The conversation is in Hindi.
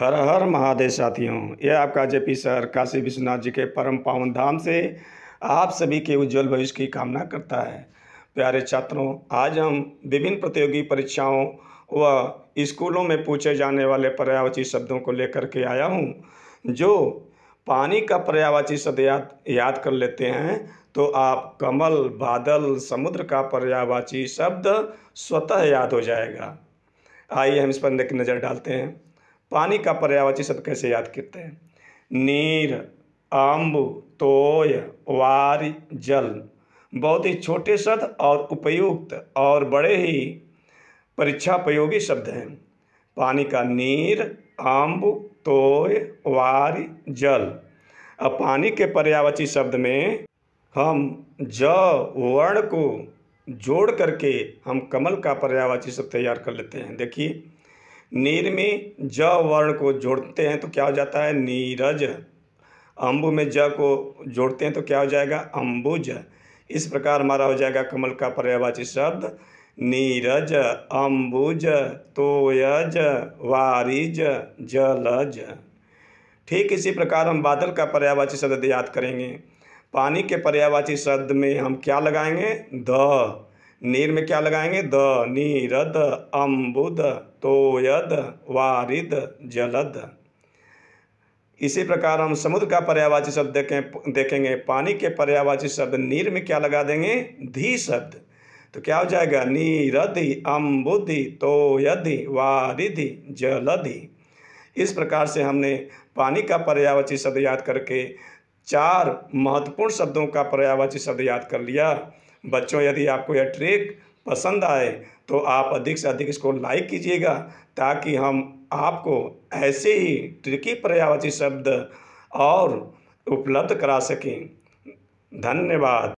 हर हर महादेव साथियों यह आपका जेपी सर काशी विश्वनाथ जी के परम पावन धाम से आप सभी के उज्जवल भविष्य की कामना करता है प्यारे छात्रों आज हम विभिन्न प्रतियोगी परीक्षाओं व स्कूलों में पूछे जाने वाले पर्यावाची शब्दों को लेकर के आया हूँ जो पानी का पर्यावाची शब्द याद याद कर लेते हैं तो आप कमल बादल समुद्र का पर्यावाची शब्द स्वतः याद हो जाएगा आइए हम इस पर नज़र डालते हैं पानी का पर्यावाची शब्द कैसे याद करते हैं नीर अम्ब तोय वार जल बहुत ही छोटे शब्द और उपयुक्त और बड़े ही परीक्षा प्रयोगी शब्द हैं पानी का नीर अम्ब तोय वार जल अब पानी के पर्यावाची शब्द में हम ज वर्ण को जोड़ करके हम कमल का पर्यावाची शब्द तैयार कर लेते हैं देखिए नीर में ज वर्ण को जोड़ते हैं तो क्या हो जाता है नीरज अम्बु में ज को जोड़ते हैं तो क्या हो जाएगा अम्बुज इस प्रकार हमारा हो जाएगा कमल का पर्यावाची शब्द नीरज अम्बुज तोयज वारिज जलज ठीक इसी प्रकार हम बादल का पर्यावाची शब्द याद करेंगे पानी के पर्यावाची शब्द में हम क्या लगाएंगे द नीर में क्या लगाएंगे द नीरद अम्बुद तोयद वारिद जलद इसी प्रकार हम समुद्र का पर्यावाची शब्द देखें देखेंगे पानी के पर्यावाची शब्द नीर में क्या लगा देंगे धी शब्द तो क्या हो जाएगा नीरधि अम्बुधि तोयधि वारिधि जलधि इस प्रकार से हमने पानी का पर्यावाची शब्द याद करके चार महत्वपूर्ण शब्दों का पर्यावाची शब्द याद कर लिया बच्चों यदि आपको यह ट्रेक पसंद आए तो आप अधिक से अधिक इसको लाइक कीजिएगा ताकि हम आपको ऐसे ही ट्रिकी पर्यावाची शब्द और उपलब्ध करा सकें धन्यवाद